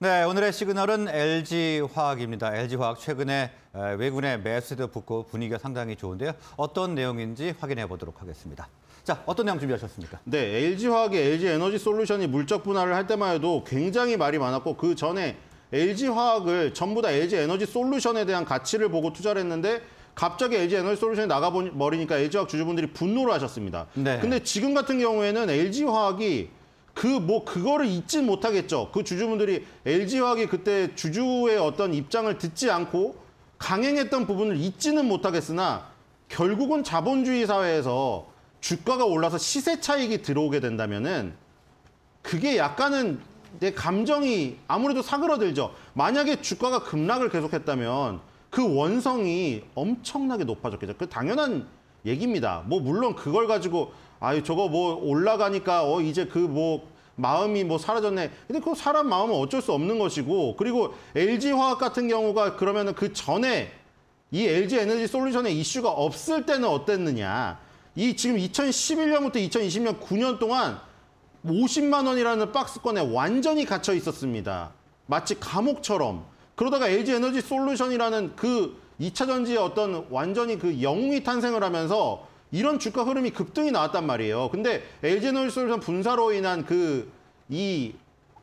네, 오늘의 시그널은 LG화학입니다. LG화학 최근에 외군의 매수세도 붙고 분위기가 상당히 좋은데요. 어떤 내용인지 확인해 보도록 하겠습니다. 자, 어떤 내용 준비하셨습니까? 네, LG화학의 LG에너지솔루션이 물적 분할을 할 때만 해도 굉장히 말이 많았고 그 전에 LG화학을 전부 다 LG에너지솔루션에 대한 가치를 보고 투자를 했는데 갑자기 LG 에너지 솔루션이 나가버리니까 LG화학 주주분들이 분노를 하셨습니다. 네. 근데 지금 같은 경우에는 LG화학이 그뭐 그거를 잊진 못하겠죠. 그 주주분들이 LG화학이 그때 주주의 어떤 입장을 듣지 않고 강행했던 부분을 잊지는 못하겠으나 결국은 자본주의 사회에서 주가가 올라서 시세 차익이 들어오게 된다면은 그게 약간은 내 감정이 아무래도 사그러들죠. 만약에 주가가 급락을 계속했다면 그 원성이 엄청나게 높아졌겠죠. 그 당연한 얘기입니다. 뭐 물론 그걸 가지고 아유 저거 뭐 올라가니까 어 이제 그 뭐 마음이 뭐 사라졌네. 근데 그 사람 마음은 어쩔 수 없는 것이고 그리고 LG 화학 같은 경우가 그러면은 그 전에 이 LG 에너지 솔루션의 이슈가 없을 때는 어땠느냐? 이 지금 2011년부터 2020년 9년 동안 50만 원이라는 박스권에 완전히 갇혀 있었습니다. 마치 감옥처럼. 그러다가 LG 에너지 솔루션이라는 그 2차 전지의 어떤 완전히 그 영웅이 탄생을 하면서 이런 주가 흐름이 급등이 나왔단 말이에요. 근데 LG에너지솔루션 분사로 인한 그 이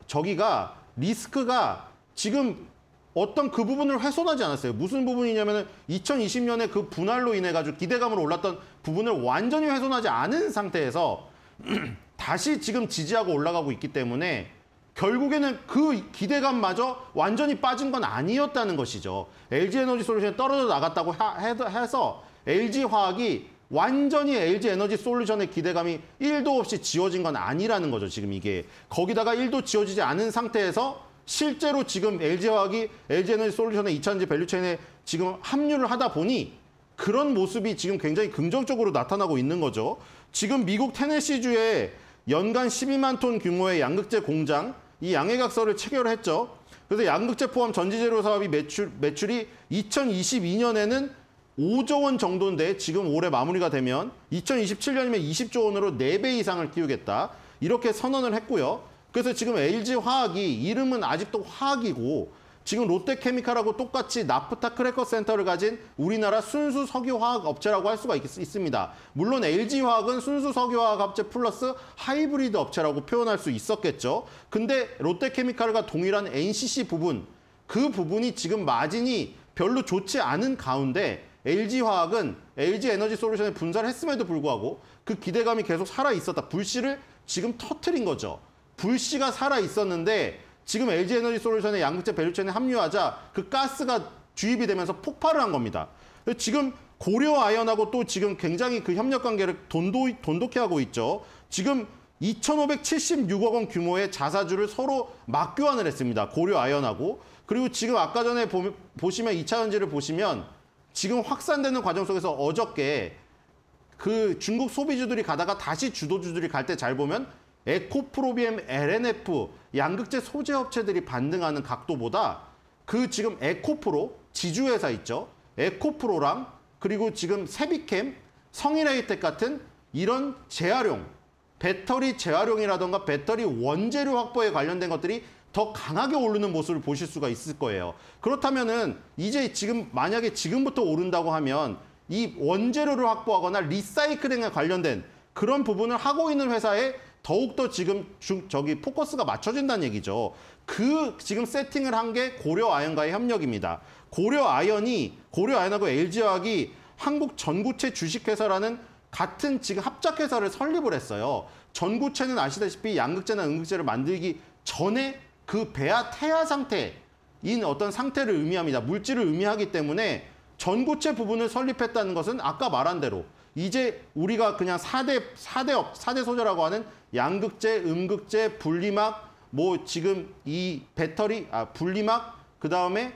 저기가 리스크가 지금 어떤 그 부분을 훼손하지 않았어요. 무슨 부분이냐면은 2020년에 그 분할로 인해 가지고 기대감을 올랐던 부분을 완전히 훼손하지 않은 상태에서 다시 지금 지지하고 올라가고 있기 때문에 결국에는 그 기대감마저 완전히 빠진 건 아니었다는 것이죠. LG 에너지 솔루션이 떨어져 나갔다고 해서 LG 화학이 완전히 LG 에너지 솔루션의 기대감이 1도 없이 지워진 건 아니라는 거죠. 지금 이게 거기다가 1도 지워지지 않은 상태에서 실제로 지금 LG 화학이 LG 에너지 솔루션의 2차전지 밸류체인에 지금 합류를 하다 보니 그런 모습이 지금 굉장히 긍정적으로 나타나고 있는 거죠. 지금 미국 테네시주에 연간 12만 톤 규모의 양극재 공장 이 양해각서를 체결했죠. 그래서 양극재 포함 전지재료 사업이 매출, 매출이 2022년에는 5조 원 정도인데 지금 올해 마무리가 되면 2027년이면 20조 원으로 4배 이상을 키우겠다. 이렇게 선언을 했고요. 그래서 지금 LG화학이 이름은 아직도 화학이고 지금 롯데케미칼하고 똑같이 나프타 크래커 센터를 가진 우리나라 순수 석유화학 업체라고 할 수가 있, 습니다 물론 LG화학은 순수 석유화학 업체 플러스 하이브리드 업체라고 표현할 수 있었겠죠. 근데 롯데케미칼과 동일한 NCC 부분, 그 부분이 지금 마진이 별로 좋지 않은 가운데 LG화학은 LG에너지솔루션에 분사를 했음에도 불구하고 그 기대감이 계속 살아있었다. 불씨를 지금 터트린 거죠. 불씨가 살아있었는데 지금 LG 에너지 솔루션의 양극재 밸류체인에 합류하자 그 가스가 주입이 되면서 폭발을 한 겁니다. 지금 고려 아연하고 또 지금 굉장히 그 협력 관계를 돈도, 돈독해 하고 있죠. 지금 2,576억 원 규모의 자사주를 서로 맞교환을 했습니다. 고려 아연하고. 그리고 지금 아까 전에 보, 보시면 2차 전지를 보시면 지금 확산되는 과정 속에서 어저께 그 중국 소비주들이 가다가 다시 주도주들이 갈 때 잘 보면 에코프로비엠 LNF 양극재 소재 업체들이 반등하는 각도보다 그 지금 에코프로 지주회사 있죠. 에코프로랑 그리고 지금 세비캠, 성인에이텍 같은 이런 재활용, 배터리 재활용이라던가 배터리 원재료 확보에 관련된 것들이 더 강하게 오르는 모습을 보실 수가 있을 거예요. 그렇다면은 이제 지금 만약에 지금부터 오른다고 하면 이 원재료를 확보하거나 리사이클링에 관련된 그런 부분을 하고 있는 회사에 더욱더 지금 중, 저기 포커스가 맞춰진다는 얘기죠. 그 지금 세팅을 한 게 고려 아연과의 협력입니다. 고려 아연이 고려 아연하고 LG화학이 한국 전구체 주식회사라는 같은 지금 합작회사를 설립을 했어요. 전구체는 아시다시피 양극재나 음극재를 만들기 전에 그 배아 태아 상태인 어떤 상태를 의미합니다. 물질을 의미하기 때문에 전고체 부분을 설립했다는 것은 아까 말한 대로 이제 우리가 그냥 4대4대업사대 소재라고 하는 양극재, 음극재, 분리막, 뭐 지금 이 배터리, 아, 분리막, 그 다음에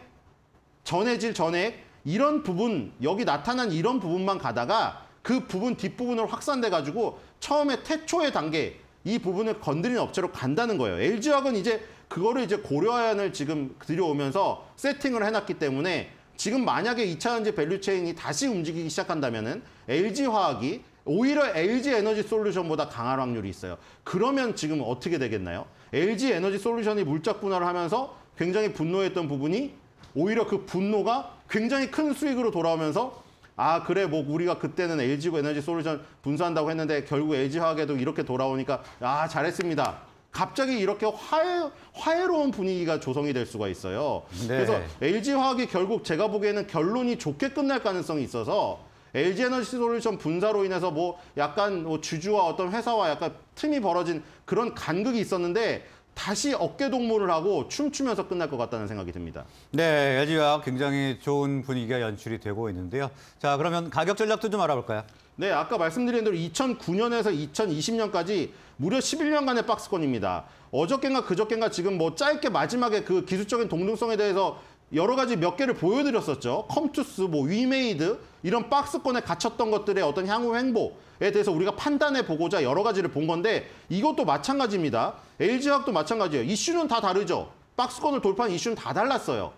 전해질 전액, 이런 부분, 여기 나타난 이런 부분만 가다가 그 부분 뒷부분으로 확산돼가지고 처음에 태초의 단계, 이 부분을 건드리는 업체로 간다는 거예요. LG화학은 이제 그거를 이제 고려안을 하 지금 들여오면서 세팅을 해놨기 때문에 지금 만약에 2차전지 밸류체인이 다시 움직이기 시작한다면은 LG화학이 오히려 LG 에너지 솔루션보다 강할 확률이 있어요. 그러면 지금 어떻게 되겠나요? LG 에너지 솔루션이 물적 분할을 하면서 굉장히 분노했던 부분이 오히려 그 분노가 굉장히 큰 수익으로 돌아오면서 아 그래 뭐 우리가 그때는 l g 에너지 솔루션 분수한다고 했는데 결국 LG화학에도 이렇게 돌아오니까 아 잘했습니다. 갑자기 이렇게 화해, 화해로운 분위기가 조성이 될 수가 있어요. 네. 그래서 LG화학이 결국 제가 보기에는 결론이 좋게 끝날 가능성이 있어서 LG 에너지 솔루션 분사로 인해서 뭐 약간 뭐 주주와 어떤 회사와 약간 틈이 벌어진 그런 간극이 있었는데 다시 어깨 동무를 하고 춤추면서 끝날 것 같다는 생각이 듭니다. 네, LG와 굉장히 좋은 분위기가 연출이 되고 있는데요. 자, 그러면 가격 전략도 좀 알아볼까요? 네, 아까 말씀드린 대로 2009년에서 2020년까지 무려 11년간의 박스권입니다. 어저께인가 그저께인가 지금 뭐 짧게 마지막에 그 기술적인 동등성에 대해서 여러 가지 몇 개를 보여드렸었죠. 컴투스, 뭐 위메이드 이런 박스권에 갇혔던 것들의 어떤 향후 행보에 대해서 우리가 판단해 보고자 여러 가지를 본 건데 이것도 마찬가지입니다. LG화학도 마찬가지예요. 이슈는 다 다르죠. 박스권을 돌파한 이슈는 다 달랐어요.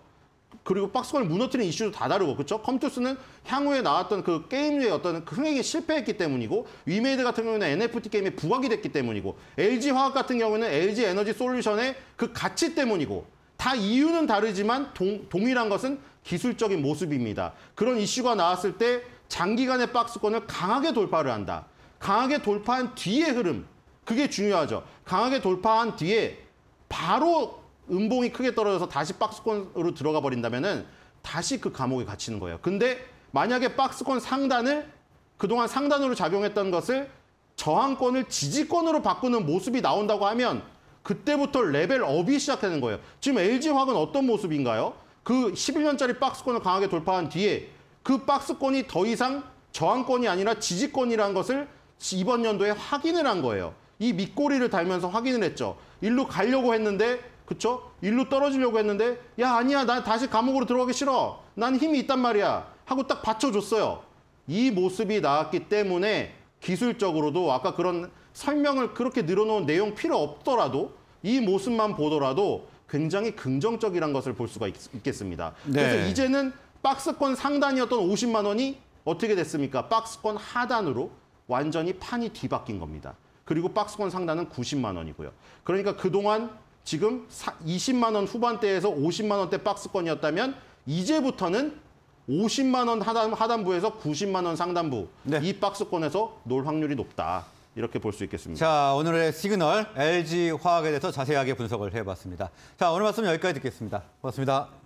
그리고 박스권을 무너뜨린 이슈도 다 다르고 그렇죠? 컴투스는 향후에 나왔던 그 게임의 어떤 그 흥행에 실패했기 때문이고 위메이드 같은 경우는 NFT 게임에 부각이 됐기 때문이고 LG 화학 같은 경우는 LG 에너지 솔루션의 그 가치 때문이고 다 이유는 다르지만 동, 동일한 것은 기술적인 모습입니다. 그런 이슈가 나왔을 때 장기간의 박스권을 강하게 돌파를 한다. 강하게 돌파한 뒤의 흐름, 그게 중요하죠. 강하게 돌파한 뒤에 바로 음봉이 크게 떨어져서 다시 박스권으로 들어가 버린다면 은 다시 그 감옥에 갇히는 거예요. 근데 만약에 박스권 상단을 그동안 상단으로 작용했던 것을 저항권을 지지권으로 바꾸는 모습이 나온다고 하면 그때부터 레벨업이 시작되는 거예요. 지금 LG화학은 어떤 모습인가요? 그 11년짜리 박스권을 강하게 돌파한 뒤에 그 박스권이 더 이상 저항권이 아니라 지지권이라는 것을 이번 연도에 확인을 한 거예요. 이 밑꼬리를 달면서 확인을 했죠. 일로 가려고 했는데 그쵸? 일로 떨어지려고 했는데 야 아니야 나 다시 감옥으로 들어가기 싫어. 난 힘이 있단 말이야. 하고 딱 받쳐줬어요. 이 모습이 나왔기 때문에 기술적으로도 아까 그런 설명을 그렇게 늘어놓은 내용 필요 없더라도 이 모습만 보더라도 굉장히 긍정적이란 것을 볼 수가 있, 겠습니다 네. 그래서 이제는 박스권 상단이었던 50만 원이 어떻게 됐습니까? 박스권 하단으로 완전히 판이 뒤바뀐 겁니다. 그리고 박스권 상단은 90만 원이고요. 그러니까 그동안 지금 20만 원 후반대에서 50만 원대 박스권이었다면 이제부터는 50만 원 하단, 하단부에서 90만 원 상단부 네. 이 박스권에서 놀 확률이 높다. 이렇게 볼 수 있겠습니다. 자, 오늘의 시그널 LG 화학에 대해서 자세하게 분석을 해봤습니다. 자, 오늘 말씀 여기까지 듣겠습니다. 고맙습니다.